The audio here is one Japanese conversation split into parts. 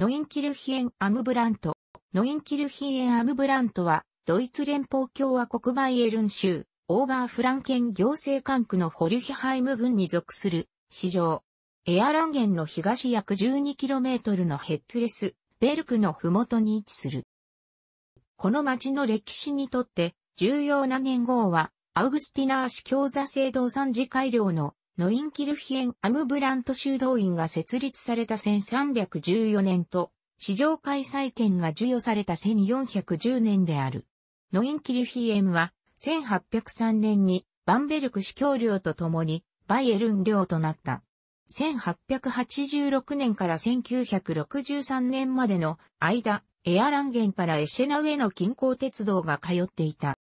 ノインキルヒエン・アムブラント。ノインキルヒエン・アムブラントは、ドイツ連邦共和国バイエルン州、オーバーフランケン行政管区のホルヒハイム郡に属する、市場。エアランゲンの東約 12km のヘッツレス、ベルクの麓に位置する。この町の歴史にとって、重要な年号は、アウグスティナー市教座制度賛次改良のノインキルヒエン・アムブラント修道院が設立された1314年と、市場開催権が授与された1410年である。ノインキルヒエンは、1803年にバンベルク司教領と共にバイエルン領となった。1886年から1963年までの間、エアランゲンからエシェナウェの近郊鉄道が通っていた。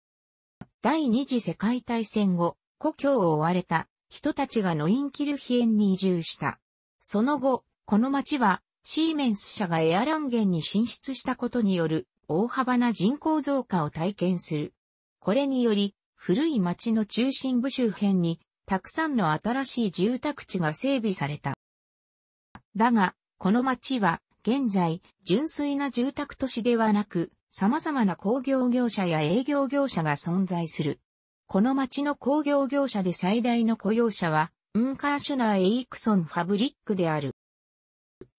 第二次世界大戦後、故郷を追われた人たちがノインキルヒエンに移住した。その後、この町は、シーメンス社がエアランゲンに進出したことによる大幅な人口増加を体験する。これにより、古い町の中心部周辺に、たくさんの新しい住宅地が整備された。だが、この町は、現在、純粋な住宅都市ではなく、様々な工業業者や営業業者が存在する。この町の工業業者で最大の雇用者は、ウンカーシュナー・エイクソン・ファブリックである。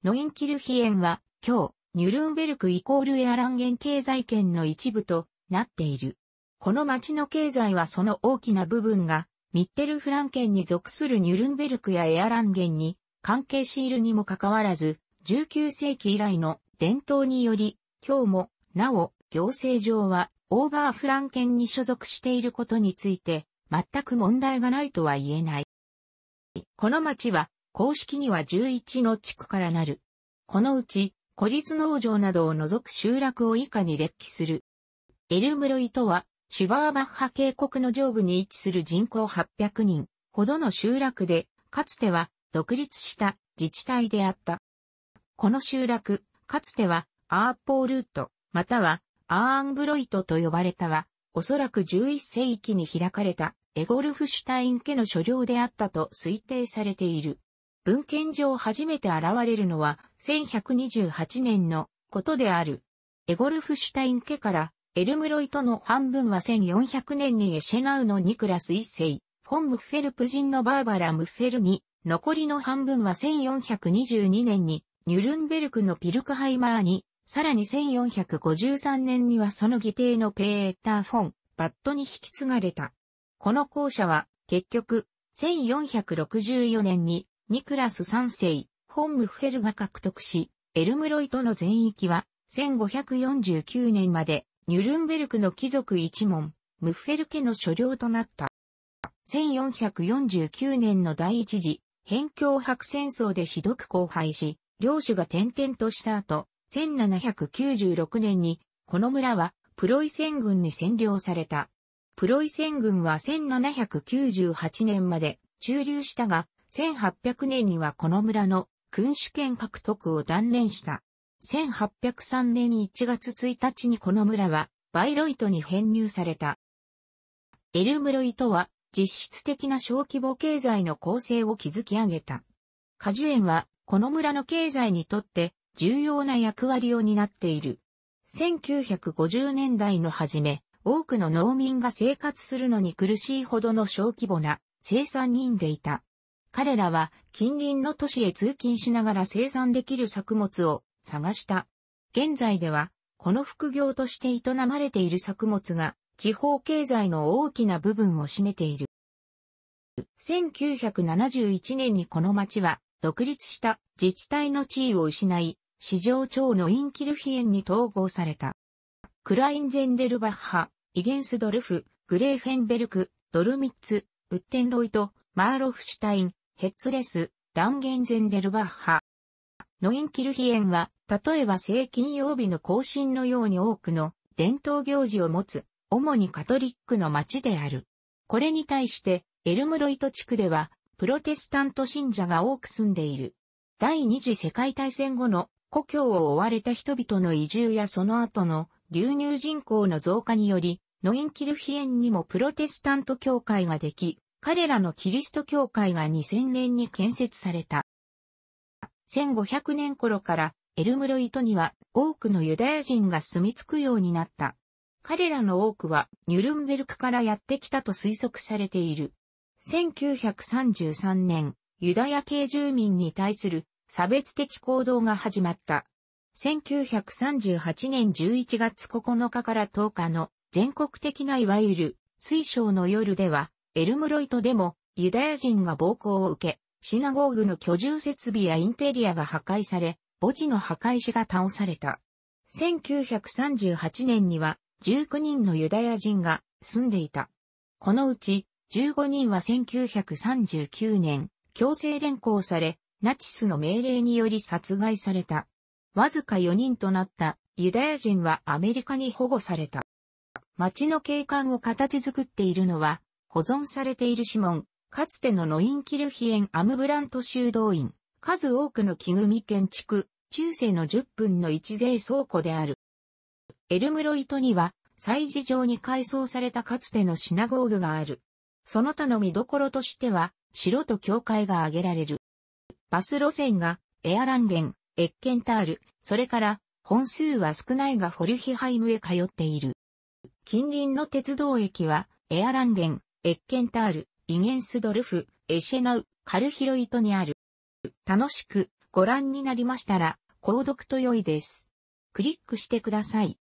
ノインキルヒエンは、今日、ニュルンベルクイコールエアランゲン経済圏の一部となっている。この町の経済はその大きな部分が、ミッテルフランケンに属するニュルンベルクやエアランゲンに関係しているにもかかわらず、19世紀以来の伝統により、今日も、なお、行政上はオーバーフランケンに所属していることについて、全く問題がないとは言えない。この町は、公式には11の地区からなる。このうち、孤立農場などを除く集落を以下に列記する。エルムロイとは、シュバーバッハ渓谷の上部に位置する人口800人ほどの集落で、かつては独立した自治体であった。この集落、かつてはアーポールート、またはアーンブロイトと呼ばれたは、おそらく11世紀に開かれたエゴルフシュタイン家の所領であったと推定されている。文献上初めて現れるのは1128年のことである。エゴルフシュタイン家からエルムロイトの半分は1400年にエシェナウのニクラス一世、フォン・ムッフェルプ人のバーバラ・ムッフェルに、残りの半分は1422年にニュルンベルクのピルクハイマーにさらに1453年にはその議定のペーター・フォン、バットに引き継がれた。この校舎は、結局、1464年に、ニクラス3世、ホンムフェルが獲得し、エルムロイトの全域は、1549年まで、ニュルンベルクの貴族一門、ムッフェル家の所領となった。1449年の第一次、辺境白戦争でひどく荒廃し、領主が転々とした後、1796年に、この村はプロイセン軍に占領された。プロイセン軍は1798年まで駐留したが、1800年にはこの村の君主権獲得を断念した。1803年1月1日にこの村はバイロイトに編入された。エルムロイトは実質的な小規模経済の構成を築き上げた。果樹園はこの村の経済にとって重要な役割を担っている。1950年代の初め、多くの農民が生活するのに苦しいほどの小規模な生産人でいた。彼らは近隣の都市へ通勤しながら生産できる作物を探した。現在では、この副業として営まれている作物が地方経済の大きな部分を占めている。1971年にこの町は独立した自治体の地位を失い、市場長のインキルヒエンに統合された。クラインゼンデルバッハ、イゲンスドルフ、グレーフェンベルク、ドルミッツ、ウッテンロイト、マーロフシュタイン、ヘッツレス、ランゲンゼンデルバッハ。ノインキルヒエンは、例えば正金曜日の更新のように多くの伝統行事を持つ、主にカトリックの町である。これに対して、エルムロイト地区では、プロテスタント信者が多く住んでいる。第二次世界大戦後の故郷を追われた人々の移住やその後の流入人口の増加により、ノインキルヒエンにもプロテスタント教会ができ、彼らのキリスト教会が2000年に建設された。1500年頃からエルムロイトには多くのユダヤ人が住み着くようになった。彼らの多くはニュルンベルクからやってきたと推測されている。1933年、ユダヤ系住民に対する差別的行動が始まった。1938年11月9日から10日の全国的ないわゆる水晶の夜では、エルムロイトでもユダヤ人が暴行を受け、シナゴーグの居住設備やインテリアが破壊され、墓地の破壊石が倒された。1938年には19人のユダヤ人が住んでいた。このうち15人は1939年強制連行され、ナチスの命令により殺害された。わずか4人となったユダヤ人はアメリカに保護された。町の景観を形作っているのは、保存されている指紋、かつてのノインキルヒエン・アムブラント修道院、数多くの木組建築、中世の10分の一税倉庫である。エルムロイトには、祭事場に改装されたかつてのシナゴーグがある。その他の見どころとしては、城と教会が挙げられる。バス路線がエアランゲン、エッケンタール、それから本数は少ないがフォルヒハイムへ通っている。近隣の鉄道駅はエアランゲン、エッケンタール、イゲンスドルフ、エシェナウ、カルヒロイトにある。楽しくご覧になりましたら、購読と良いです。クリックしてください。